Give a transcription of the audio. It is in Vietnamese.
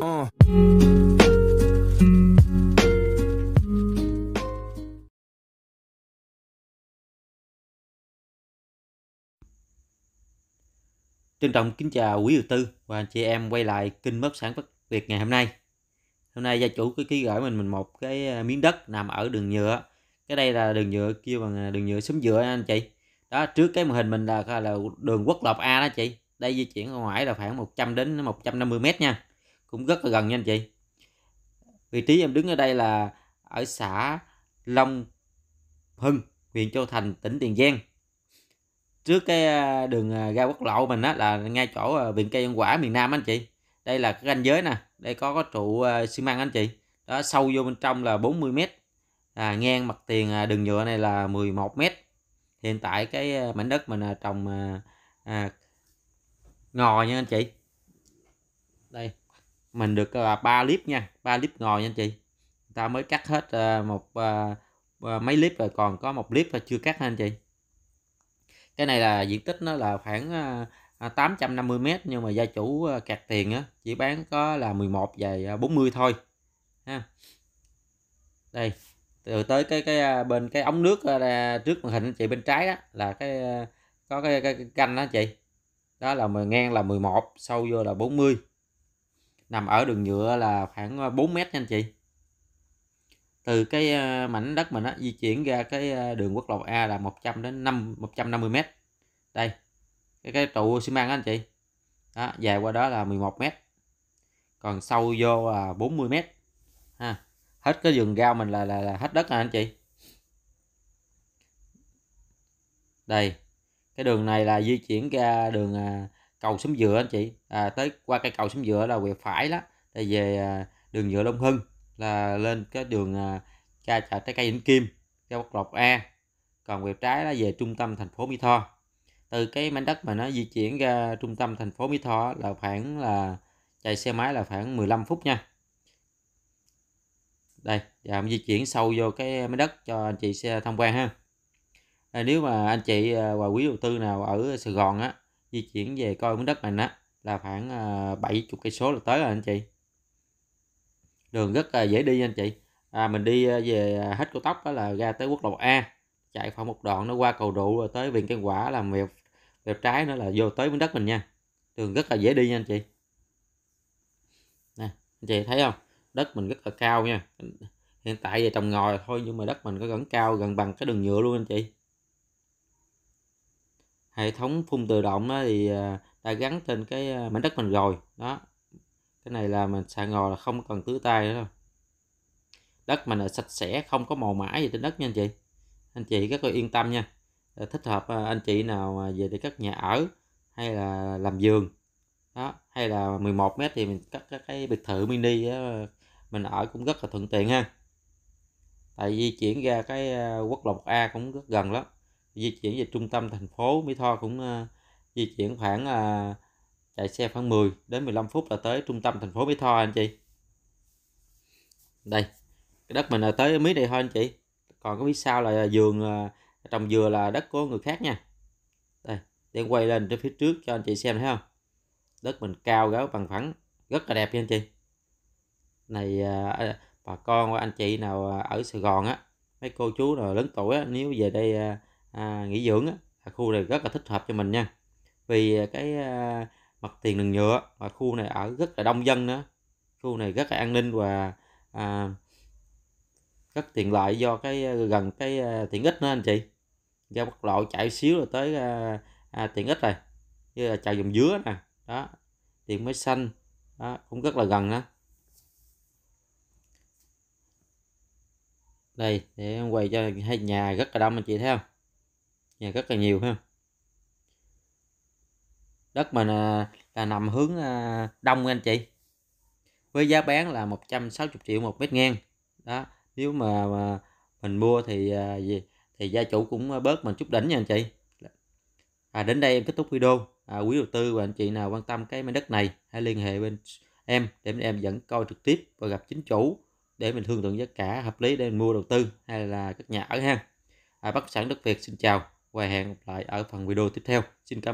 Uh. Trân trọng kính chào quý đầu tư và anh chị em quay lại kênh bất sản bất việt ngày hôm nay. Hôm nay gia chủ có ký gửi mình mình một cái ờ, miếng đất nằm ở đường nhựa. Cái đây là đường nhựa kia bằng ờ, đường nhựa sống dừa anh chị. Đó trước cái màn hình mình là là đường quốc lộ A đó chị. Đây di chuyển ngoài là khoảng 100 đến 150 m nha cũng rất là gần nha anh chị vị trí em đứng ở đây là ở xã Long Hưng huyện Châu Thành tỉnh Tiền Giang trước cái à, đường à, Ga quốc lộ mình á là ngay chỗ à, viện cây ăn quả miền Nam anh chị đây là cái ranh giới nè đây có có trụ xi măng anh chị đó sâu vô bên trong là 40 mét à, ngang mặt tiền đường nhựa này là 11 mét hiện tại cái mảnh đất mình trồng à, ngò nha anh chị đây mình được là ờ, ba clip nha ba clip ngồi nha anh chị ta mới cắt hết ờ, một ờ, mấy clip rồi còn có một clip là chưa cắt anh chị cái này là diện tích nó là khoảng 850 à, m nhưng mà gia chủ cạt tiền á chỉ bán có là 11 về 40 thôi ha đây từ tới cái cái bên cái ống nước trước màn hình chị bên trái đó là cái có cái, cái, cái canh đó chị đó là ngang là 11 sâu vô là 40 nằm ở đường nhựa là khoảng 4 ờ, mét nha anh chị từ cái ờ, mảnh đất mình á, di chuyển ra cái ờ, đường quốc lộ A là 100 đến 5 150 mét đây cái cái trụ xi măng đó anh chị đó, dài qua đó là 11 mét còn sâu vô là 40 mét ha hết cái vườn rau mình là là, là hết đất rồi anh chị đây cái đường này là di chuyển ra đường à, cầu xóm dừa anh chị à, tới qua cây cầu xóm dừa là quẹo phải đó là về à, đường nhựa Long Hưng là lên cái đường Cha à, chợ trái cây Vĩnh Kim ra quốc lộ A còn quẹo trái là về trung tâm thành phố Mỹ Tho từ cái mảnh đất mà nó di chuyển ra trung tâm thành phố Mỹ Tho là khoảng là chạy xe máy là khoảng 15 phút nha đây và di chuyển sâu vô cái mảnh đất cho anh chị xe tham quan ha à, nếu mà anh chị và quý đầu tư nào ở Sài Gòn á di chuyển về coi miếng đất mình á là khoảng ờ, bảy chục cây số là tới rồi anh chị đường rất là dễ đi anh chị à, mình đi ờ, về à, hết cao tốc đó là ra tới quốc lộ A chạy khoảng một đoạn nó qua cầu rụ rồi tới viện cây quả làm vẹp vẹp trái nữa là vô tới miếng đất mình nha đường rất là dễ đi nha anh chị nè anh chị thấy không đất mình rất là cao nha hiện tại về trồng ngồi thôi nhưng mà đất mình có gần cao gần bằng cái đường nhựa luôn anh chị hệ thống phun tự động đó thì à, ta gắn trên cái à, mảnh đất mình rồi đó cái này là mình xạ ngò là không cần tưới tay nữa đâu đất mình là sạch sẽ không có màu mã gì trên đất nha anh chị anh chị các là yên tâm nha ờ, thích hợp à, anh chị nào về để cất nhà ở hay là làm giường đó hay là 11 mét thì mình cất các cái biệt thự mini đó, mình ở cũng rất là thuận tiện ha tại di chuyển ra cái quốc lộ a cũng rất gần lắm di chuyển về trung tâm thành phố Mỹ Tho cũng uh, di chuyển khoảng uh, chạy xe khoảng 10 đến 15 phút là tới trung tâm thành phố Mỹ Tho anh chị đây cái đất mình là tới mí đây thôi anh chị còn cái phía sau là vườn ờ, trồng dừa là đất của người khác nha đây để quay lên trên phía trước cho anh chị xem thấy không đất mình cao gáo bằng phẳng rất là đẹp nha anh chị này à, bà con anh chị nào ở Sài Gòn á mấy cô chú nào lớn tuổi á nếu về đây à, à, nghỉ dưỡng á, khu này rất là thích hợp cho mình nha vì à, cái à, mặt tiền đường nhựa và khu này ở rất là đông dân nữa khu này rất là an ninh và à, rất tiện lợi do cái à, gần cái à, tiện ích nữa anh chị ra quốc lộ chạy xíu là tới à, à, tiện ích rồi như là chào dòng dứa nè đó tiện mới xanh đó, cũng rất là gần đó đây để em quay cho hai nhà rất là đông anh chị thấy không và rất là nhiều ha đất mình là, nằm hướng à, đông anh chị với giá bán là 160 triệu một mét ngang đó nếu mà, mà mình mua thì à, gì thì gia chủ cũng bớt mình chút đỉnh nha anh chị à, đến đây em kết thúc video à, quý đầu tư và anh chị nào quan tâm cái mảnh đất này hãy liên hệ bên em để em dẫn coi trực tiếp và gặp chính chủ để mình thương lượng giá cả hợp lý để mình mua đầu tư hay là các nhà ở ha à, bất sản đất việt xin chào và hẹn gặp lại ở phần video tiếp theo. Xin cảm